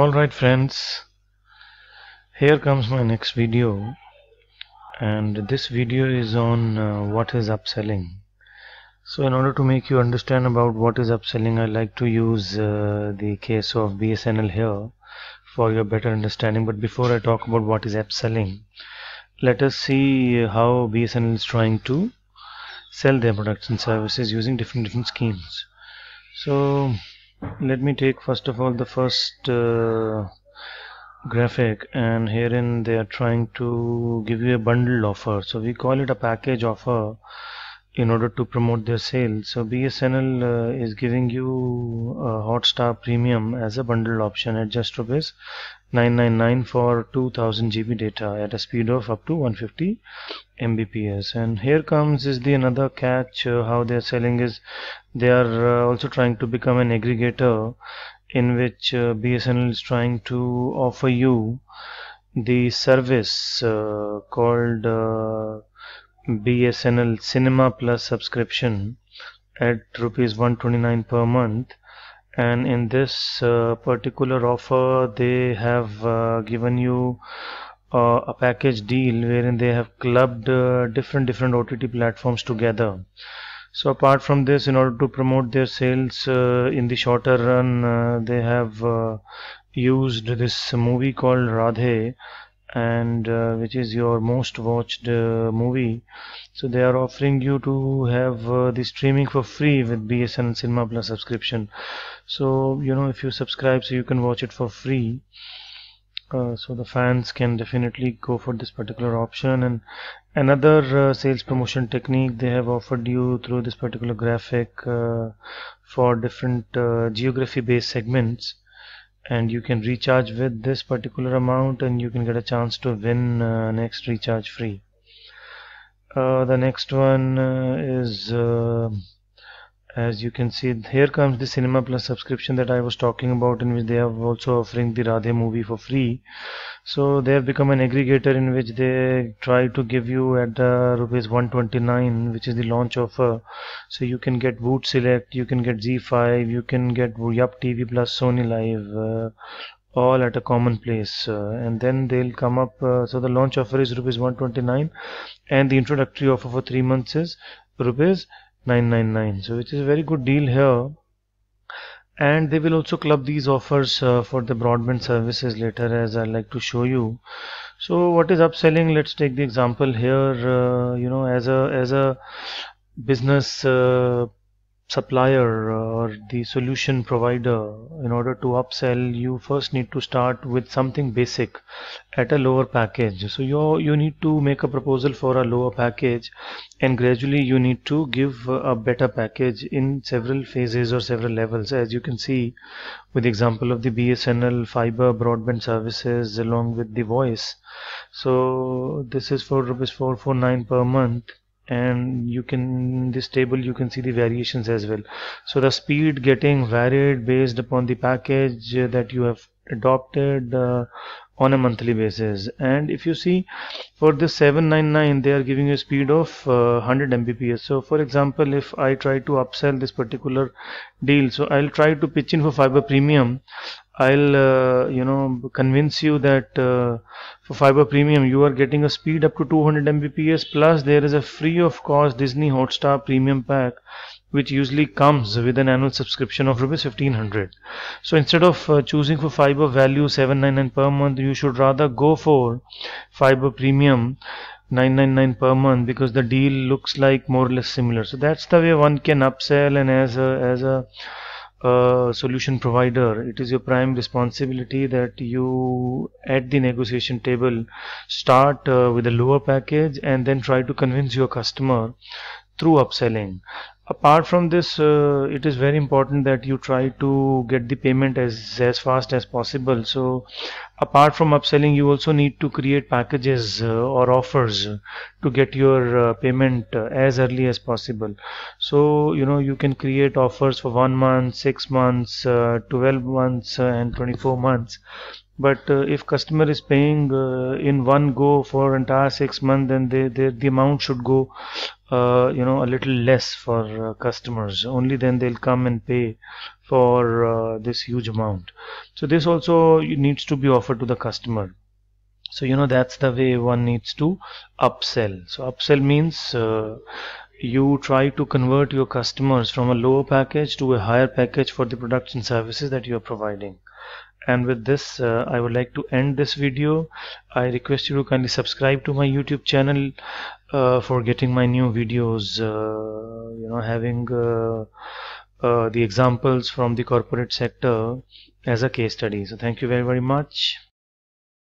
alright friends here comes my next video and this video is on uh, what is upselling so in order to make you understand about what is upselling I like to use uh, the case of BSNL here for your better understanding but before I talk about what is upselling let us see how BSNL is trying to sell their products and services using different different schemes so let me take first of all the first uh, graphic and herein they are trying to give you a bundle offer so we call it a package offer in order to promote their sale so BSNL uh, is giving you a Hotstar Premium as a bundle option at just rupees 999 for 2000 GB data at a speed of up to 150 Mbps and here comes is the another catch uh, how they are selling is they are uh, also trying to become an aggregator in which uh, BSNL is trying to offer you the service uh, called uh, BSNL Cinema Plus subscription at rupees 129 per month and in this uh, particular offer they have uh, given you uh, a package deal wherein they have clubbed uh, different different OTT platforms together so apart from this in order to promote their sales uh, in the shorter run uh, they have used this movie called Radhe and uh, which is your most watched uh, movie so they are offering you to have uh, the streaming for free with BSN Cinema Plus subscription so you know if you subscribe so you can watch it for free uh, so the fans can definitely go for this particular option and another uh, sales promotion technique they have offered you through this particular graphic uh, for different geography based segments and you can recharge with this particular amount and you can get a chance to win uh, next recharge free uh, the next one uh, is uh, as you can see here comes the cinema plus subscription that I was talking about in which they are also offering the Radhe movie for free so they have become an aggregator in which they try to give you at the rupees 129 which is the launch offer so you can get Woot Select you can get Z5 you can get Yup TV plus Sony Live uh, all at a common place uh, and then they'll come up uh, so the launch offer is rupees 129 and the introductory offer for 3 months is rupees 999 so it is a very good deal here and they will also club these offers uh, for the broadband services later as I like to show you so what is upselling let's take the example here uh, you know as a as a business uh, supplier uh, or the solution provider in order to upsell you first need to start with something basic at a lower package so you you need to make a proposal for a lower package and gradually you need to give a better package in several phases or several levels as you can see with example of the BSNL fiber broadband services along with the voice so this is for rupees 449 per month and you can this table you can see the variations as well so the speed getting varied based upon the package that you have adopted uh, on a monthly basis and if you see for the 799 they are giving you a speed of uh, 100 mbps so for example if I try to upsell this particular deal so I'll try to pitch in for fiber premium I'll uh, you know convince you that uh, for fiber premium you are getting a speed up to 200 Mbps plus there is a free of cost Disney Hotstar premium pack which usually comes with an annual subscription of rupees 1500 so instead of uh, choosing for fiber value 799 per month you should rather go for fiber premium 999 per month because the deal looks like more or less similar so that's the way one can upsell and as a as a a solution provider it is your prime responsibility that you at the negotiation table start uh, with a lower package and then try to convince your customer through upselling apart from this uh, it is very important that you try to get the payment as as fast as possible so apart from upselling you also need to create packages uh, or offers to get your uh, payment uh, as early as possible so you know you can create offers for one month six months uh, 12 months uh, and 24 months but uh, if customer is paying uh, in one go for entire six months then they, they, the amount should go uh, you know a little less for uh, customers only then they'll come and pay for uh, this huge amount so this also needs to be offered to the customer so you know that's the way one needs to upsell so upsell means uh, you try to convert your customers from a lower package to a higher package for the products and services that you are providing and with this uh, I would like to end this video I request you to kindly subscribe to my YouTube channel uh, for getting my new videos uh, you know having uh, uh, the examples from the corporate sector as a case study so thank you very very much